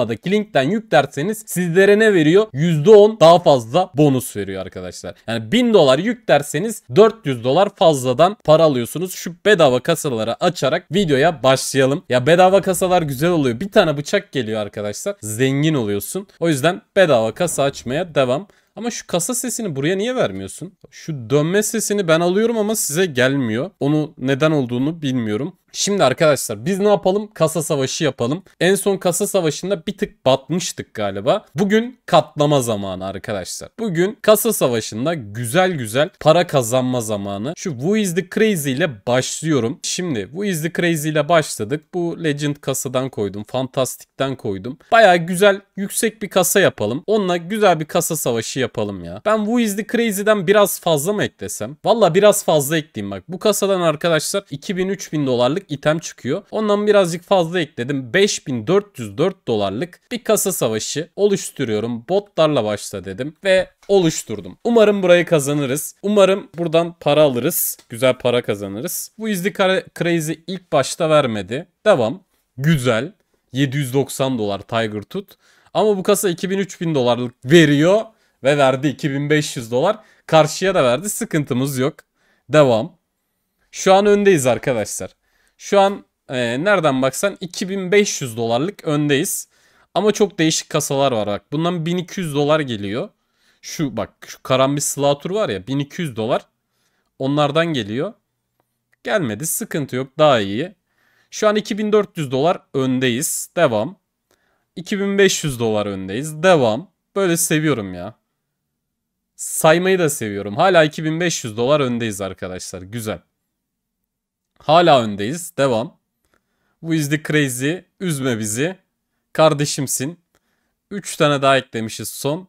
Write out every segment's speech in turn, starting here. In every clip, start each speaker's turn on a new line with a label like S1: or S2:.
S1: aşamadaki linkten yüklerseniz sizlere ne veriyor? %10 daha fazla bonus veriyor arkadaşlar. Yani 1000 dolar yüklerseniz 400 dolar fazladan para alıyorsunuz. Şu bedava kasaları açarak videoya başlayalım. Ya bedava kasalar güzel oluyor. Bir tane bıçak geliyor arkadaşlar. Zengin oluyorsun. O yüzden bedava kasa açmaya devam. Ama şu kasa sesini buraya niye vermiyorsun? Şu dönme sesini ben alıyorum ama size gelmiyor. Onu neden olduğunu bilmiyorum. Şimdi arkadaşlar biz ne yapalım? Kasa savaşı yapalım. En son kasa savaşında bir tık batmıştık galiba. Bugün katlama zamanı arkadaşlar. Bugün kasa savaşında güzel güzel para kazanma zamanı. Şu Who is the Crazy ile başlıyorum. Şimdi Who is the Crazy ile başladık. Bu Legend kasadan koydum. Fantastik'ten koydum. Baya güzel yüksek bir kasa yapalım. Onunla güzel bir kasa savaşı yapalım ya. Ben Who is the Crazy'den biraz fazla mı eklesem? Valla biraz fazla ekleyeyim bak. Bu kasadan arkadaşlar 2000-3000 dolarlık dolarlık item çıkıyor. Ondan birazcık fazla ekledim. 5404 dolarlık bir kasa savaşı oluşturuyorum. Botlarla başla dedim ve oluşturdum. Umarım burayı kazanırız. Umarım buradan para alırız. Güzel para kazanırız. Bu izli crazy ilk başta vermedi. Devam. Güzel. 790 dolar Tiger Tut. Ama bu kasa 2000-3000 dolarlık veriyor ve verdi 2500 dolar. Karşıya da verdi sıkıntımız yok. Devam. Şu an öndeyiz arkadaşlar. Şu an e, nereden baksan 2500 dolarlık öndeyiz. Ama çok değişik kasalar var bak. Bundan 1200 dolar geliyor. Şu bak şu karambit slatur var ya 1200 dolar. Onlardan geliyor. Gelmedi sıkıntı yok daha iyi. Şu an 2400 dolar öndeyiz. Devam. 2500 dolar öndeyiz. Devam. Böyle seviyorum ya. Saymayı da seviyorum. Hala 2500 dolar öndeyiz arkadaşlar. Güzel. Hala öndeyiz. Devam. Bu izli crazy. Üzme bizi. Kardeşimsin. 3 tane daha eklemişiz son.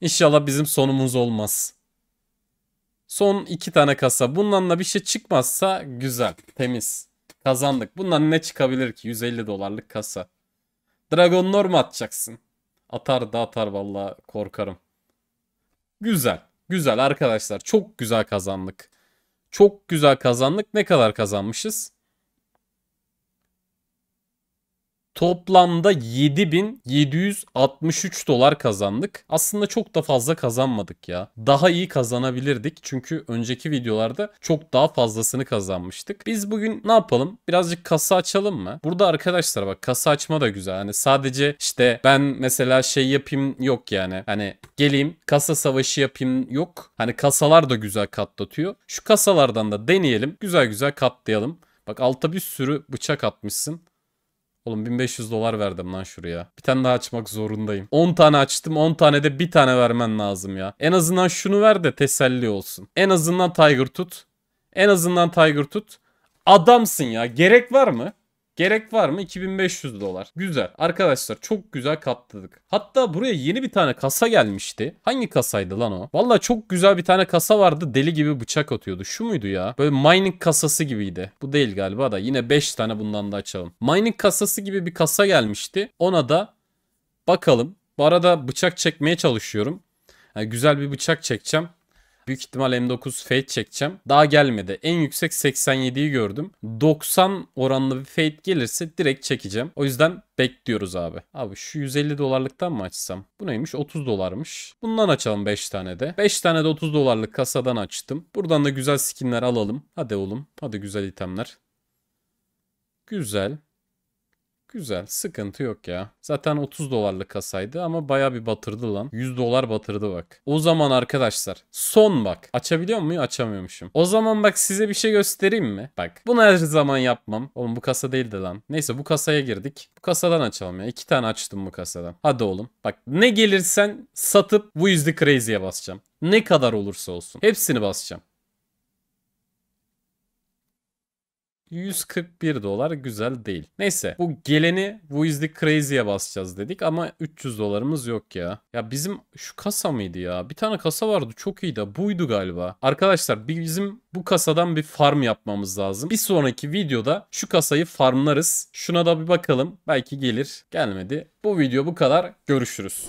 S1: İnşallah bizim sonumuz olmaz. Son 2 tane kasa. Bundan da bir şey çıkmazsa güzel. Temiz. Kazandık. Bundan ne çıkabilir ki? 150 dolarlık kasa. Dragon Norm atacaksın. Atar da atar valla korkarım. Güzel. Güzel arkadaşlar. Çok güzel kazandık. Çok güzel kazandık. Ne kadar kazanmışız? Toplamda 7763 dolar kazandık. Aslında çok da fazla kazanmadık ya. Daha iyi kazanabilirdik. Çünkü önceki videolarda çok daha fazlasını kazanmıştık. Biz bugün ne yapalım? Birazcık kasa açalım mı? Burada arkadaşlar bak kasa açma da güzel. Hani sadece işte ben mesela şey yapayım yok yani. Hani geleyim kasa savaşı yapayım yok. Hani kasalar da güzel katlatıyor. Şu kasalardan da deneyelim. Güzel güzel katlayalım. Bak alta bir sürü bıçak atmışsın. Oğlum 1500 dolar verdim lan şuraya. Bir tane daha açmak zorundayım. 10 tane açtım 10 tane de bir tane vermen lazım ya. En azından şunu ver de teselli olsun. En azından Tiger tut. En azından Tiger tut. Adamsın ya. Gerek var mı? Gerek var mı? 2500 dolar. Güzel. Arkadaşlar çok güzel katladık. Hatta buraya yeni bir tane kasa gelmişti. Hangi kasaydı lan o? Valla çok güzel bir tane kasa vardı. Deli gibi bıçak atıyordu. Şu muydu ya? Böyle mining kasası gibiydi. Bu değil galiba da. Yine 5 tane bundan da açalım. Mining kasası gibi bir kasa gelmişti. Ona da bakalım. Bu arada bıçak çekmeye çalışıyorum. Yani güzel bir bıçak çekeceğim. Büyük ihtimal M9 fade çekeceğim. Daha gelmedi. En yüksek 87'yi gördüm. 90 oranlı bir fade gelirse direkt çekeceğim. O yüzden bekliyoruz abi. Abi şu 150 dolarlıktan mı açsam? Bu neymiş? 30 dolarmış. Bundan açalım 5 tane de. 5 tane de 30 dolarlık kasadan açtım. Buradan da güzel skinler alalım. Hadi oğlum. Hadi güzel itemler. Güzel. Güzel. Sıkıntı yok ya. Zaten 30 dolarlık kasaydı ama baya bir batırdı lan. 100 dolar batırdı bak. O zaman arkadaşlar son bak. Açabiliyor muyum? Açamıyormuşum. O zaman bak size bir şey göstereyim mi? Bak. Bunu her zaman yapmam. Oğlum bu kasa değildi lan. Neyse bu kasaya girdik. Bu kasadan açalım ya. İki tane açtım bu kasadan. Hadi oğlum. Bak ne gelirsen satıp bu yüzde crazy'ye basacağım. Ne kadar olursa olsun. Hepsini basacağım. 141 dolar güzel değil. Neyse bu geleni bu izli Crazy'ye basacağız dedik ama 300 dolarımız yok ya. Ya bizim şu kasa mıydı ya? Bir tane kasa vardı çok iyiydi. Buydu galiba. Arkadaşlar bizim bu kasadan bir farm yapmamız lazım. Bir sonraki videoda şu kasayı farmlarız. Şuna da bir bakalım. Belki gelir. Gelmedi. Bu video bu kadar. Görüşürüz.